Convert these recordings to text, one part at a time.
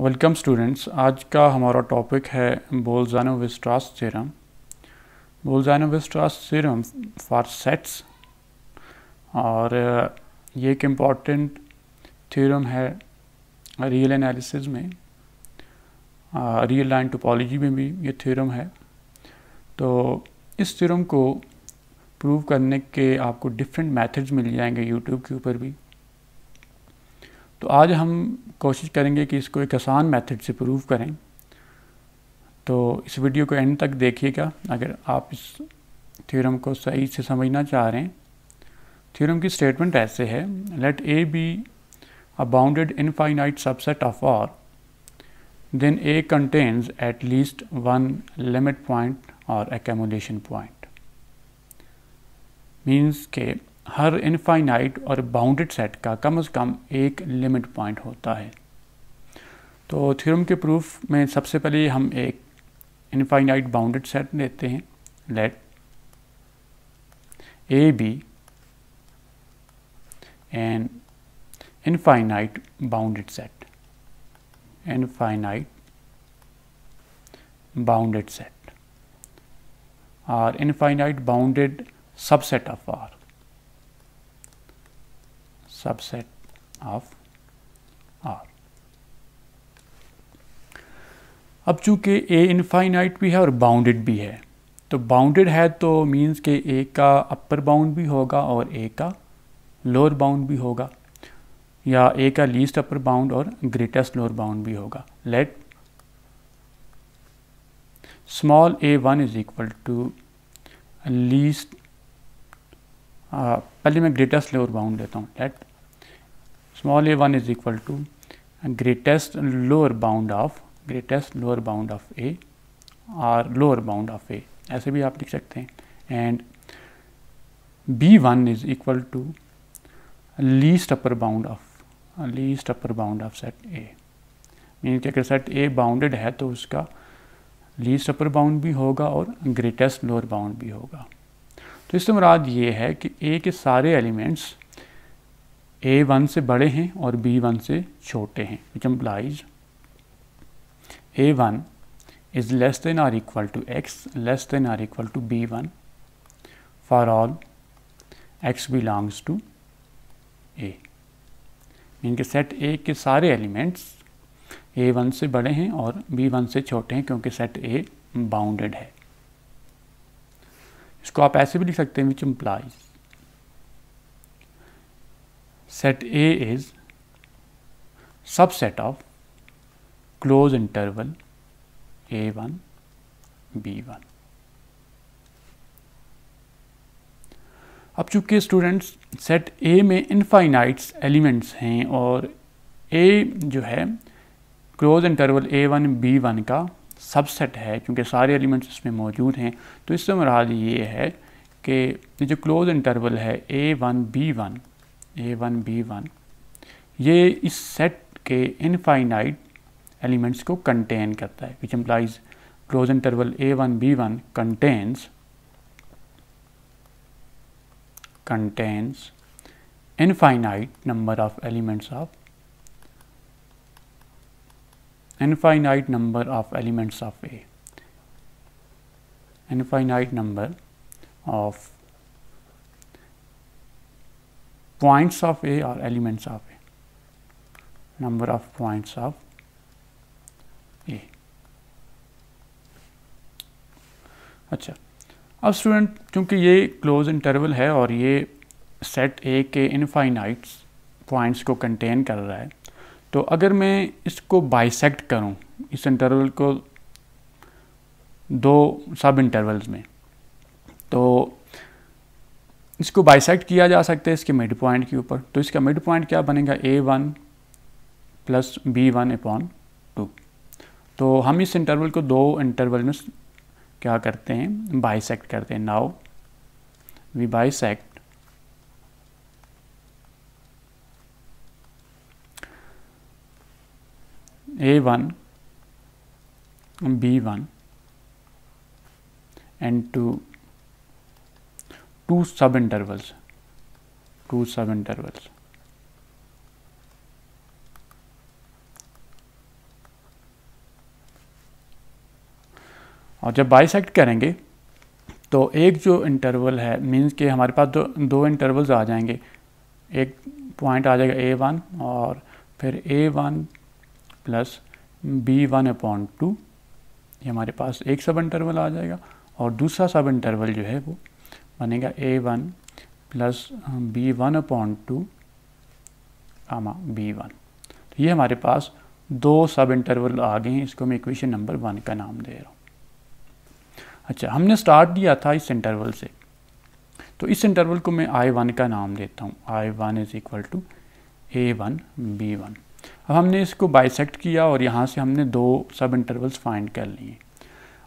Welcome students आज का हमारा टॉपिक है Bolzano Weierstrass theorem Bolzano Weierstrass theorem for sets और uh, ये एक इम्पॉर्टेंट थ्योरम है रियल एनालिसिस में रियल लाइन टोपोलॉजी में भी ये थ्योरम है तो इस थ्योरम को प्रूव करने के आपको डिफरेंट मेथड्स मिल जाएंगे यूट्यूब के ऊपर भी तो आज हम कोशिश करेंगे कि इसको एक आसान मेथड से प्रूव करें तो इस वीडियो को एंड तक देखिएगा अगर आप इस थ्योरम को सही से समझना चाह रहे हैं थ्योरम की स्टेटमेंट ऐसे है let A be a bounded infinite subset of R then A contains at least one limit point और accumulation पॉइंट मीन्स के हर इनफाइनाइट और बाउंडेड सेट का कम से कम एक लिमिट पॉइंट होता है तो थ्योरम के प्रूफ में सबसे पहले हम एक इनफाइनाइट बाउंडेड सेट लेते हैं let A be an infinite bounded set infinite bounded set और infinite bounded subset of R subset of R. अब चूंकि A इनफाइनाइट भी है और बाउंडेड भी है तो बाउंडेड है तो मीन्स के A का अपर बाउंड भी होगा और A का लोअर बाउंड भी होगा या A का लीस्ट अपर बाउंड और ग्रेटेस्ट लोअर बाउंड भी होगा let small a1 one is equal to least पहले मैं ग्रेटेस्ट लोअर बाउंड लेता हूँ let small a1 is equal to greatest lower bound of greatest lower bound of a और lower bound of A ऐसे भी आप लिख सकते हैं and B one is equal to least upper bound of least upper bound of set A mean कि अगर set a bounded है तो उसका लीस्ट अपर बाउंड भी होगा और ग्रेटेस्ट लोअर बाउंड भी होगा तो इससे मुराद ये है कि ए के सारे एलिमेंट्स ए वन से बड़े हैं और बी वन से छोटे हैं which implies A one is less than or equal to X less than or equal to B one for all X belongs to A इनके सेट ए के सारे एलिमेंट्स ए वन से बड़े हैं और बी वन से छोटे हैं क्योंकि सेट ए बाउंडेड है इसको आप ऐसे भी लिख सकते हैं which implies set A is subset of close interval A1 B1 अब चूंकि स्टूडेंट्स सेट ए में इनफाइनाइट्स एलिमेंट्स हैं और ए जो है close interval A one B one का सबसेट है क्योंकि सारे एलिमेंट्स इसमें मौजूद हैं तो इससे मुराद ये है कि जो क्लोज इंटरवल है A one B one A one B one ये इस सेट के इनफाइनाइट एलिमेंट्स को कंटेन करता है which implies close interval A one B one contains contains infinite number of elements of infinite number of elements of a infinite number of points of A or elements of A, number of points of A. अच्छा अब student क्योंकि ये close interval है और ये set A के इनफाइनाइट्स points को contain कर रहा है तो अगर मैं इसको बाइसेकट करूं इस इंटरवल को दो सब इंटरवल्स में तो इसको बाइसेक्ट किया जा सकता है इसके मिड पॉइंट के ऊपर तो इसका मिड पॉइंट क्या बनेगा A one plus B one upon two तो हम इस इंटरवल को दो इंटरवल में क्या करते हैं बाइसेक्ट करते हैं now we bisect A one B one and to two subintervals two subintervals और जब बाइसेक्ट करेंगे तो एक जो इंटरवल है मींस के हमारे पास दो दो इंटरवल्स आ जाएंगे एक पॉइंट आ जाएगा ए वन और फिर A one plus B one upon two ये हमारे पास एक सब इंटरवल आ जाएगा और दूसरा सब इंटरवल जो है वो बनेगा A one plus B one upon two आमा बी वन तो ये हमारे पास दो सब इंटरवल आ गए हैं इसको मैं इक्वेशन नंबर वन का नाम दे रहा हूँ अच्छा हमने स्टार्ट दिया था इस इंटरवल से तो इस इंटरवल को मैं आई वन का नाम देता हूँ I one is equal to A one B one अब हमने इसको बाइसेक्ट किया और यहाँ से हमने दो सब इंटरवल्स फाइंड कर लिए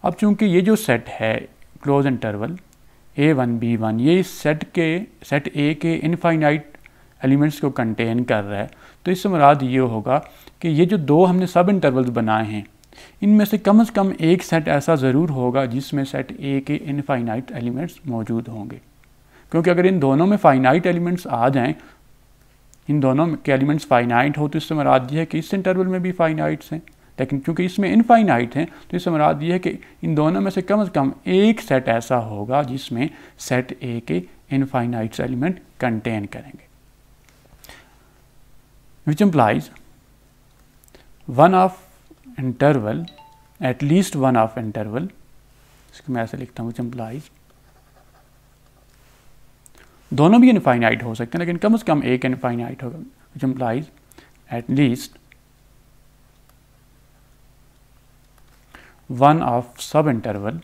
अब चूंकि ये जो सेट है close interval A one B one ये इस सेट के सेट ए के इनफाइनाइट एलिमेंट्स को कंटेन कर रहा है तो इससे मुराद ये होगा कि ये जो दो हमने सब इंटरवल्स बनाए हैं इनमें से कम से कम एक सेट ऐसा ज़रूर होगा जिसमें सेट ए के इनफाइनाइट एलिमेंट्स मौजूद होंगे क्योंकि अगर इन दोनों में फाइनाइट एलिमेंट्स आ जाएं इन दोनों के एलिमेंट्स फाइनाइट हो तो इससे मुराद ये है कि इस इंटरवल में भी फाइनाइट्स हैं लेकिन क्योंकि इसमें इनफाइनाइट हैं तो इसमें मुराद ये है कि इन दोनों में से कम से कम एक सेट ऐसा होगा जिसमें सेट ए के इनफाइनाइट एलिमेंट कंटेन करेंगे which implies one of interval at least one of interval इसको मैं ऐसे लिखता हूँ विच एम्प्लाइज दोनों भी इनफाइनाइट हो सकते हैं लेकिन कम से कम एक इनफाइनाइट होगा which implies at least 1 of subinterval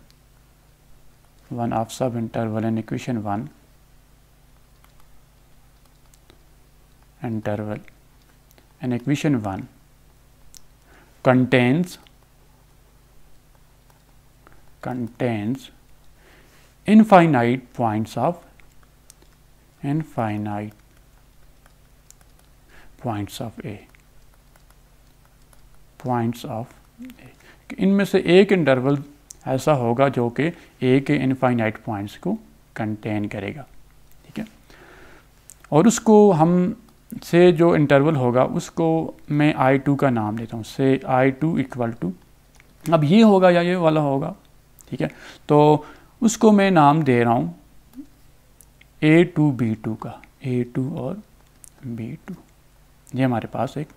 1 of subinterval in equation 1 interval and equation 1 contains contains infinite points of infinite points of A points of A इनमें से एक इंटरवल ऐसा होगा जो कि ए के इनफाइनाइट पॉइंट्स को कंटेन करेगा ठीक है और उसको हम से जो इंटरवल होगा उसको मैं आई टू का नाम देता हूँ से आई टू इक्वल टू अब ये होगा या ये वाला होगा ठीक है तो उसको मैं नाम दे रहा हूँ ए टू बी टू का ए टू और बी टू ये हमारे पास एक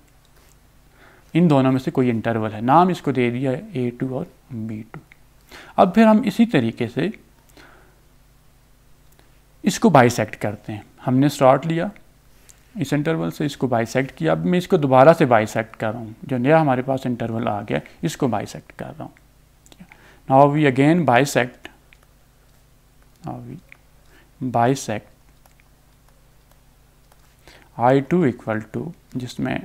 इन दोनों में से कोई इंटरवल है नाम इसको दे दिया है ए टू और बी टू अब फिर हम इसी तरीके से इसको बाइसेक्ट करते हैं हमने शॉर्ट लिया इस इंटरवल से इसको बाइसेक्ट किया अब मैं इसको दोबारा से बाइसेक्ट कर रहा हूँ जो नया हमारे पास इंटरवल आ गया इसको बाइसेक्ट कर रहा हूँ now we again bisect now we bisect I two equal to जिसमें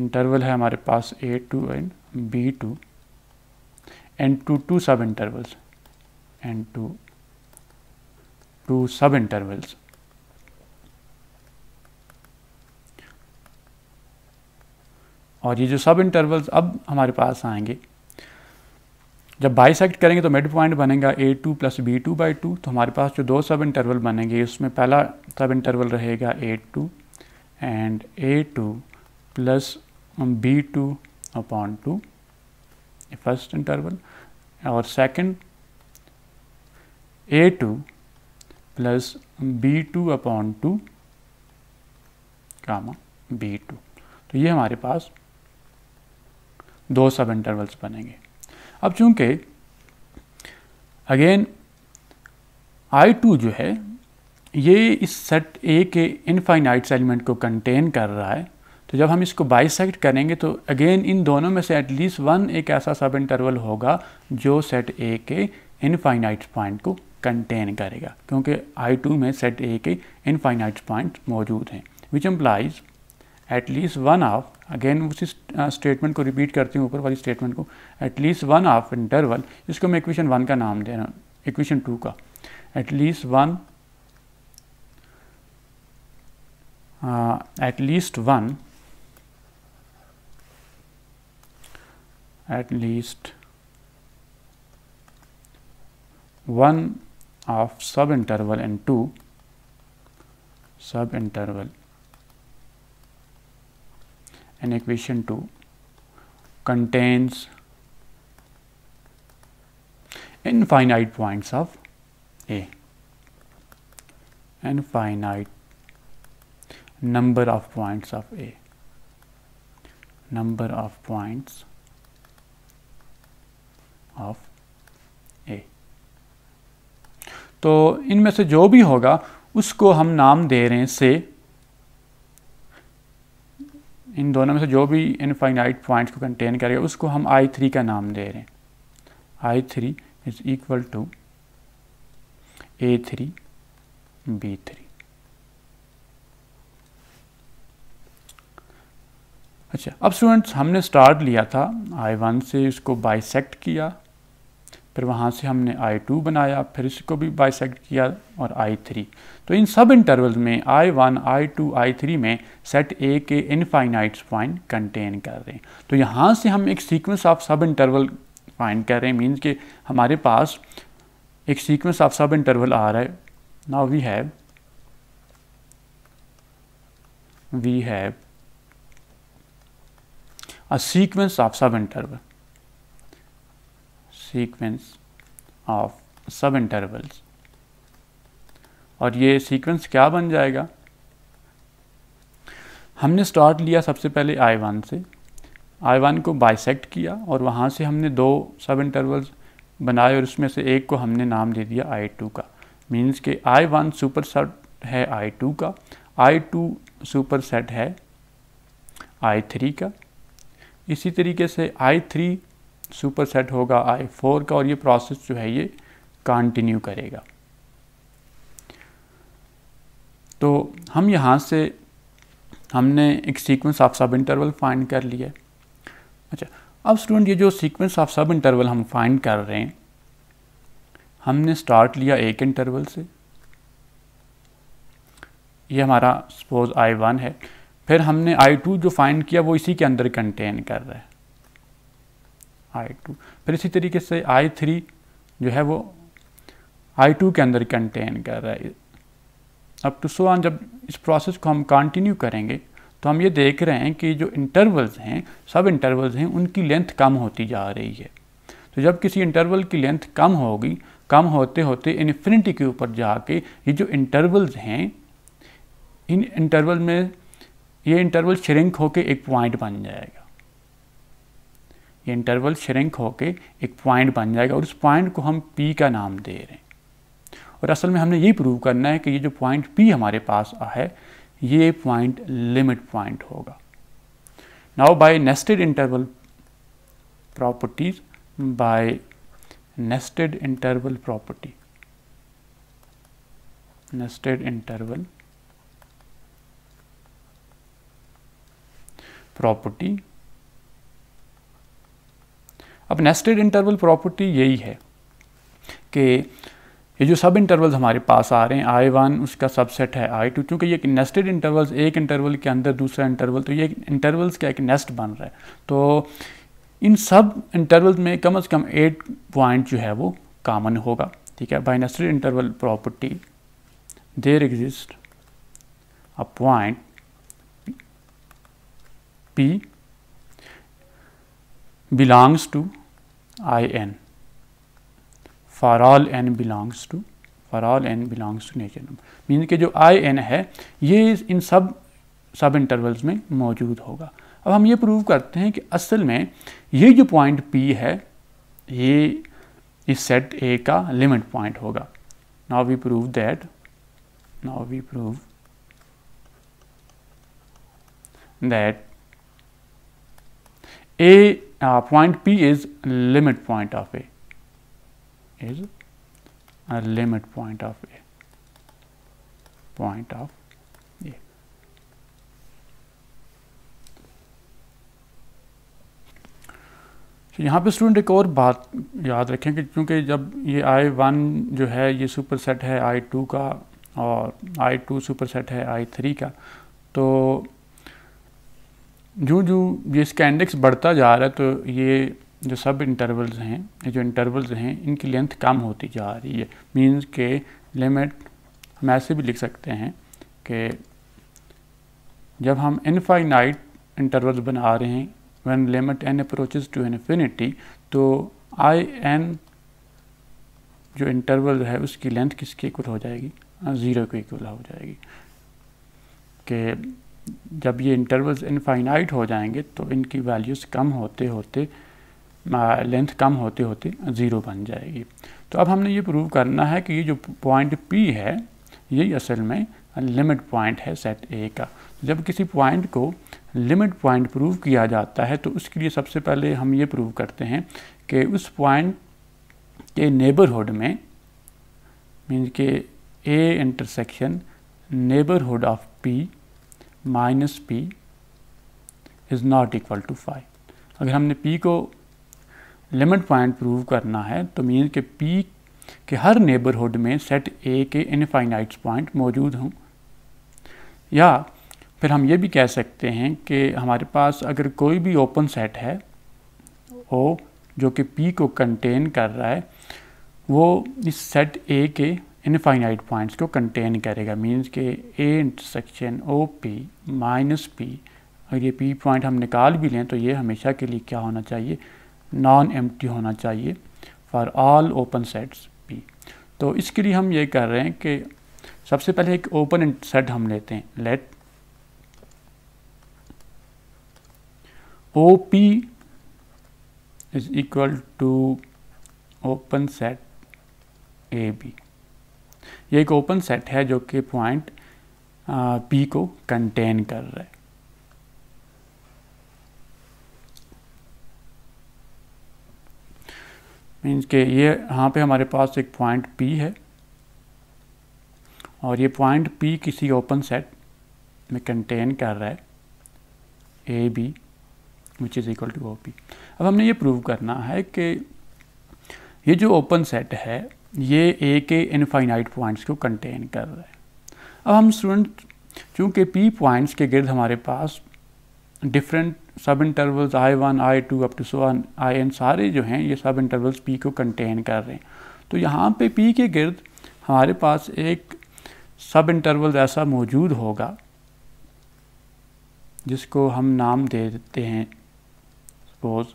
इंटरवल है हमारे पास A two and B two and to two subintervals and to two subintervals और ये जो सब इंटरवल्स अब हमारे पास आएंगे जब बाइसेक्ट करेंगे तो मिड पॉइंट बनेगा A two plus B two by two तो हमारे पास जो दो सब इंटरवल बनेंगे उसमें पहला सब इंटरवल रहेगा A two and A two plus Um, b 2 upon 2 first interval our second a 2 plus um, b 2 upon 2 comma b 2 तो ये हमारे पास दो सब इंटरवल्स बनेंगे अब चूंकि अगेन आई टू जो है ये इस सेट ए के इनफाइनाइट्स एलिमेंट को कंटेन कर रहा है तो जब हम इसको बाइसेक्ट करेंगे तो अगेन इन दोनों में से एटलीस्ट वन एक ऐसा सब इंटरवल होगा जो सेट ए के इनफाइनाइट पॉइंट को कंटेन करेगा क्योंकि आई टू में सेट ए के इनफाइनाइट पॉइंट मौजूद हैं which implies at least one of again उसी स्टेटमेंट को रिपीट करती हूँ ऊपर वाली स्टेटमेंट को एटलीस्ट वन ऑफ इंटरवल इसको मैं इक्वेशन वन का नाम दे रहा हूँ इक्वेशन टू का at least one at least one at least one of subinterval and 2 subinterval and equation 2 contains infinite points of A and finite number of points of A number of points of A तो इनमें से जो भी होगा उसको हम नाम दे रहे हैं से इन दोनों में से जो भी इनफाइनाइट पॉइंट्स को कंटेन करेगा उसको हम आई थ्री का नाम दे रहे हैं I three is equal to A three B three अच्छा अब स्टूडेंट्स हमने स्टार्ट लिया था आई वन से इसको बाइसेक्ट किया फिर वहाँ से हमने आई टू बनाया फिर इसको भी बाइसेकट किया और आई थ्री तो इन सब इंटरवल में I one I two I three में सेट ए के इनफाइनाइट पॉइंट कंटेन कर रहे हैं तो यहाँ से हम एक sequence of subinterval find कर रहे हैं मीन्स कि हमारे पास एक सीक्वेंस ऑफ सब इंटरवल आ रहा है now we have we have a sequence of subinterval sequence of subintervals और ये सीक्वेंस क्या बन जाएगा हमने स्टार्ट लिया सबसे पहले आई वन से आई वन को बाइसेक्ट किया और वहाँ से हमने दो सब इंटरवल्स बनाए और उसमें से एक को हमने नाम दे दिया आई टू का मीन्स के आई वन सुपर सेट है आई टू का आई टू सुपर सेट है आई थ्री का इसी तरीके से आई थ्री सुपर सेट होगा आई फोर का और ये प्रोसेस जो है ये कंटिन्यू करेगा तो हम यहाँ से हमने एक sequence of subinterval find कर लिया अच्छा अब स्टूडेंट ये जो सीक्वेंस ऑफ सब इंटरवल हम फाइंड कर रहे हैं हमने स्टार्ट लिया एक इंटरवल से ये हमारा सपोज आई वन है फिर हमने आई टू जो फाइंड किया वो इसी के अंदर कंटेन कर रहा है आई टू फिर इसी तरीके से आई थ्री जो है वो आई टू के अंदर कंटेन कर रहा है अब टू तो सो ऑन जब इस प्रोसेस को हम कंटिन्यू करेंगे तो हम ये देख रहे हैं कि जो इंटरवल्स हैं सब इंटरवल्स हैं उनकी लेंथ कम होती जा रही है तो जब किसी इंटरवल की लेंथ कम होगी कम होते होते इन्फिनिटी के ऊपर जाके ये जो इंटरवल्स हैं इन इंटरवल में ये इंटरवल श्रिंक होके एक पॉइंट बन जाएगा ये इंटरवल श्रिंक होके एक पॉइंट बन जाएगा और उस पॉइंट को हम पी का नाम दे रहे हैं और असल में हमने यही प्रूव करना है कि ये जो पॉइंट पी हमारे पास है ये पॉइंट लिमिट पॉइंट होगा now by nested interval properties by nested interval property nested interval property अब नेस्टेड इंटरवल प्रॉपर्टी यही है कि ये जो सब इंटरवल्स हमारे पास आ रहे हैं आई वन उसका सबसेट है आई टू क्योंकि ये नेस्टेड इंटरवल्स एक इंटरवल के अंदर दूसरा इंटरवल तो ये इंटरवल्स का एक नेस्ट बन रहा है तो इन सब इंटरवल्स में कम अज़ कम एट पॉइंट जो है वो कामन होगा ठीक है by nested interval property there exist a point P belongs to I n for all n belongs to for all n belongs to nature number mean के जो आई एन है ये इन सब सब इंटरवल्स में मौजूद होगा अब हम ये प्रूव करते हैं कि असल में ये जो पॉइंट पी है ये इस सेट ए का लिमिट पॉइंट होगा now we prove that now we prove that a uh, point P is limit point of A is a limit point of A point of A. यहाँ पे student एक और बात याद रखें कि क्योंकि जब ये आई वन जो है ये सुपर सेट है आई टू का और आई टू सुपर सेट है आई थ्री का तो जो जो ये इसका इंडेक्स बढ़ता जा रहा है तो ये जो सब इंटरवल्स हैं ये जो इंटरवल्स हैं इनकी लेंथ कम होती जा रही है मींस के लिमिट हम ऐसे भी लिख सकते हैं कि जब हम इनफाइनाइट इंटरवल्स बना रहे हैं when limit n approach to infinity तो आई एन जो इंटरवल है उसकी लेंथ किसके इक्वल हो जाएगी ज़ीरो के इक्वल हो जाएगी कि जब ये इंटरवल्स इनफाइनाइट हो जाएंगे तो इनकी वैल्यूज़ कम होते होते लेंथ कम होते होते ज़ीरो बन जाएगी तो अब हमने ये प्रूव करना है कि ये जो पॉइंट पी है यही असल में लिमिट पॉइंट है सेट ए का जब किसी पॉइंट को लिमिट पॉइंट प्रूव किया जाता है तो उसके लिए सबसे पहले हम ये प्रूव करते हैं कि उस पॉइंट के नेबरहुड में मीन के A intersection neighbourhood of P minus P is not equal to five अगर हमने पी को लिमिट पॉइंट प्रूव करना है तो मीन के पी के हर नेबरहुड में सेट ए के इनफाइनाइट पॉइंट मौजूद हों या फिर हम ये भी कह सकते हैं कि हमारे पास अगर कोई भी ओपन सेट है ओ जो कि पी को कंटेन कर रहा है वो इस सेट ए के इनफाइनाइट पॉइंट्स को कंटेन करेगा मीन्स के A intersection O P minus P अगर ये पी पॉइंट हम निकाल भी लें तो ये हमेशा के लिए क्या होना चाहिए नॉन एम होना चाहिए for all open sets P तो इसके लिए हम ये कर रहे हैं कि सबसे पहले एक ओपन सेट हम लेते हैं let O P is equal to open set A B ये एक ओपन सेट है जो कि पॉइंट पी को कंटेन कर रहा है मीन्स के ये यहाँ पे हमारे पास एक पॉइंट पी है और ये पॉइंट पी किसी ओपन सेट में कंटेन कर रहा है A B which is equal to O P अब हमने ये प्रूव करना है कि ये जो ओपन सेट है ये ए के इनफाइनाइट पॉइंट्स को कंटेन कर रहा है अब हम स्टूडेंट चूँकि पी पॉइंट्स के गिर्द हमारे पास different subintervals I one I two up to so I n सारे जो हैं ये सब इंटरवल्स पी को कंटेन कर रहे हैं तो यहाँ पे पी के गिर्द हमारे पास एक सब इंटरवल ऐसा मौजूद होगा जिसको हम नाम दे देते हैं सपोज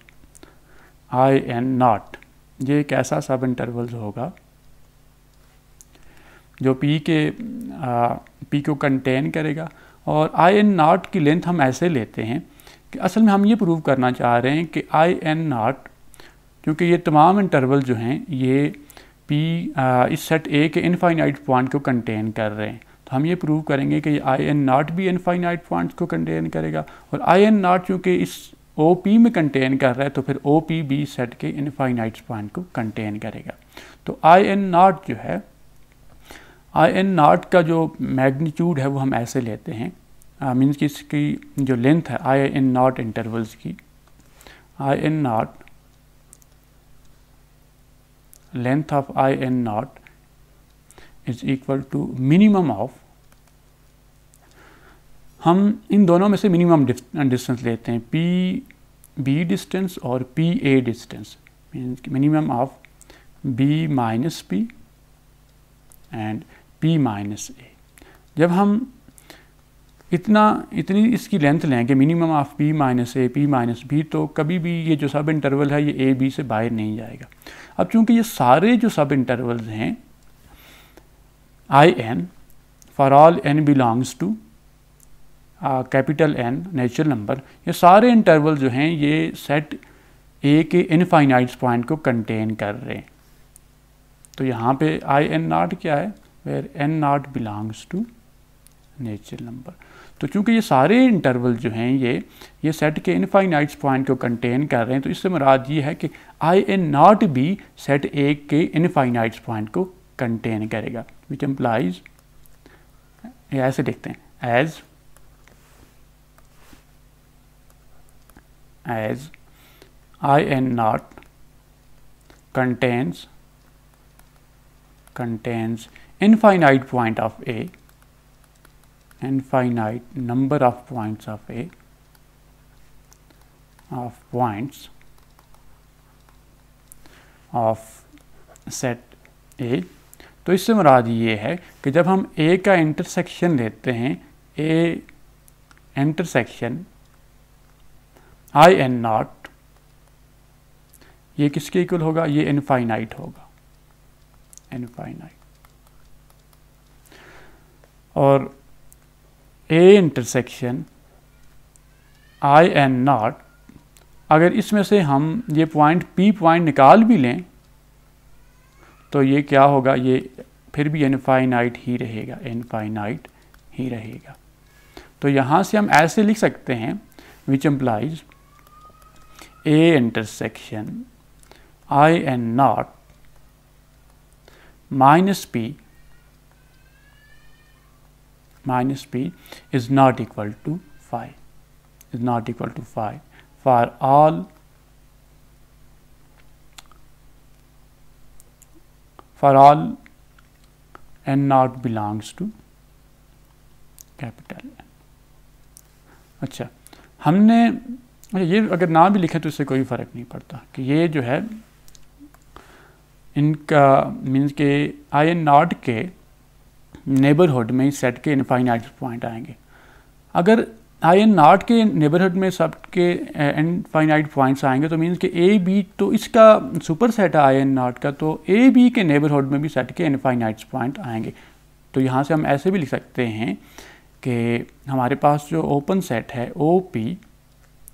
आई एन नॉट ये एक ऐसा सब इंटरवल्स होगा जो पी के पी को कंटेन करेगा और आई एन नाट की लेंथ हम ऐसे लेते हैं कि असल में हम ये प्रूव करना चाह रहे हैं कि आई एन नाट क्योंकि ये तमाम इंटरवल जो हैं ये पी आ, इस सेट ए के इनफाइनाइट पॉइंट को कंटेन कर रहे हैं तो हम ये प्रूव करेंगे कि आई एन नाट भी इनफाइनाइट पॉइंट्स को कंटेन करेगा और आई एन नाट चूँकि इस ओ पी में कंटेन कर रहा है तो फिर ओ पी बी सेट के इनफाइनाइट पॉइंट को कंटेन करेगा तो आई एन नाट जो है आई एन नाट का जो मैग्नीट्यूड है वो हम ऐसे लेते हैं मीन्स कि इसकी जो लेंथ है आई एन नाट इंटरवल्स की I n naught length of I n naught is equal to minimum of हम इन दोनों में से मिनिमम डिस्टेंस लेते हैं पी बी डिस्टेंस और P A distance means minimum of B minus P and p minus A जब हम इतना इतनी इसकी लेंथ लें कि minimum of p minus A P minus B तो कभी भी ये जो सब इंटरवल है ये ए बी से बाहर नहीं जाएगा अब चूंकि ये सारे जो सब इंटरवल्स हैं I n for all n belongs to capital N natural number ये सारे इंटरवल जो हैं ये सेट ए के इनफाइनाइट पॉइंट को कंटेन कर रहे हैं तो यहाँ पे आई एन नाट क्या है where n naught belongs to natural number तो चूंकि ये सारे इंटरवल जो हैं ये ये सेट के इनफाइनाइट्स पॉइंट को कंटेन कर रहे हैं तो इससे मुराद ये है कि I n naught B set A के इनफाइनाइट्स पॉइंट को कंटेन करेगा विच एम्प्लाइज ऐसे देखते हैं as as I n naught contains contains infinite point of A, infinite number of points of A, of points of set A तो इससे मुराद ये है कि जब हम ए का इंटरसेक्शन लेते हैं A intersection I n naught ये किसके इक्वल होगा ये इनफाइनाइट होगा इनफाइनाइट और A intersection I n naught अगर इसमें से हम ये पॉइंट पी पॉइंट निकाल भी लें तो ये क्या होगा ये फिर भी इनफाइनाइट ही रहेगा इनफाइनाइट ही रहेगा तो यहाँ से हम ऐसे लिख सकते हैं which implies A intersection I n naught minus P minus p is not equal to phi is not equal to phi for all for all n not belongs to capital n अच्छा हमने ये अगर ना भी लिखे तो इससे कोई फ़र्क नहीं पड़ता कि ये जो है इनका मीन्स के आई एन नॉट के नेबरहुड में सेट के इनफाइनाइट पॉइंट आएंगे अगर आई एन नॉट के नेबरहुड में सब के इनफाइनाइट पॉइंट्स आएंगे तो मीन्स कि ए बी तो इसका सुपर सेट है आई एन नॉट का तो ए बी के नेबरहुड में भी सेट के इनफाइनाइट पॉइंट आएंगे तो यहाँ से हम ऐसे भी लिख सकते हैं कि हमारे पास जो ओपन सेट है ओ पी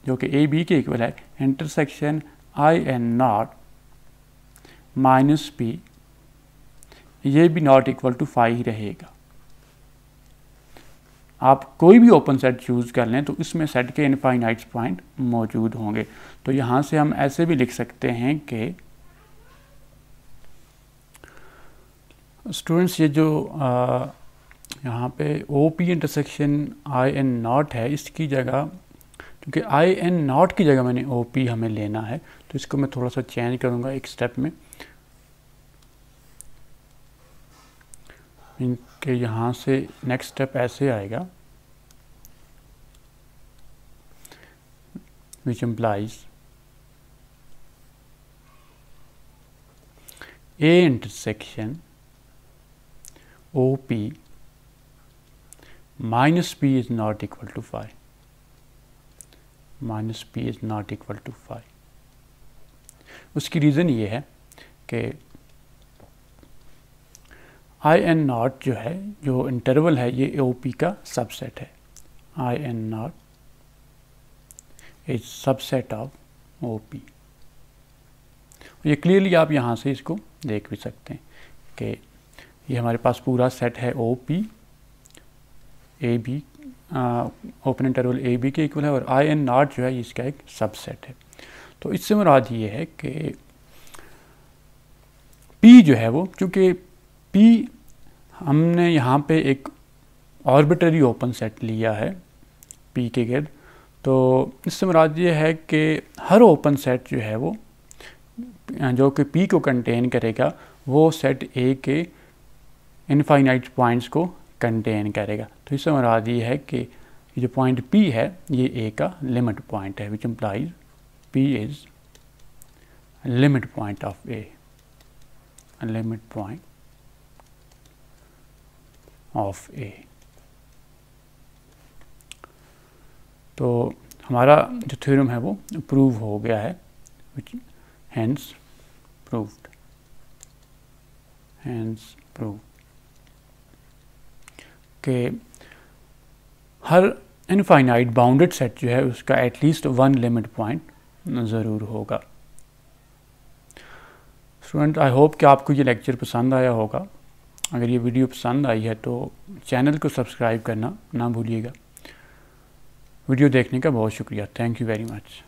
जो कि ए बी के इक्वल है intersection I n naught minus P ये भी नॉट इक्वल टू फाइव ही रहेगा आप कोई भी ओपन सेट चूज़ कर लें तो इसमें सेट के इनफाइनाइट पॉइंट मौजूद होंगे तो यहां से हम ऐसे भी लिख सकते हैं कि स्टूडेंट्स ये जो आ, यहां पे O P intersection I n naught है इसकी जगह क्योंकि आई एन नॉट की जगह मैंने ओ पी हमें लेना है तो इसको मैं थोड़ा सा चेंज करूँगा एक स्टेप में इनके यहाँ से नेक्स्ट स्टेप ऐसे आएगा which implies A intersection O P minus P is not equal to five minus P is not equal to five उसकी रीज़न ये है कि आई एन नॉट जो है जो इंटरवल है ये ओ पी का सबसेट है I n naught is subset of O P ये क्लियरली आप यहाँ से इसको देख भी सकते हैं कि ये हमारे पास पूरा सेट है O P A B open interval A B के इक्वल है और आई एन नॉट जो है इसका एक सबसेट है तो इससे मुराद ये है कि पी जो है वो चूँकि पी हमने यहाँ पे एक ऑर्बिटरी ओपन सेट लिया है पी के गर्द तो इससे मुराद ये है कि हर ओपन सेट जो है वो जो कि पी को कंटेन करेगा वो सेट ए के इनफाइनाइट पॉइंट्स को कंटेन करेगा तो इससे मुराद ये है कि जो पॉइंट पी है ये ए का लिमिट पॉइंट है which implies P is limit point of A limit point of A तो हमारा जो थ्योरम है वो प्रूव हो गया है which hence proved hence prove के हर इनफाइनाइट बाउंडेड सेट जो है उसका एटलीस्ट वन लिमिट पॉइंट ज़रूर होगा स्टूडेंट आई होप कि आपको ये लेक्चर पसंद आया होगा अगर ये वीडियो पसंद आई है तो चैनल को सब्सक्राइब करना ना भूलिएगा वीडियो देखने का बहुत शुक्रिया थैंक यू वेरी मच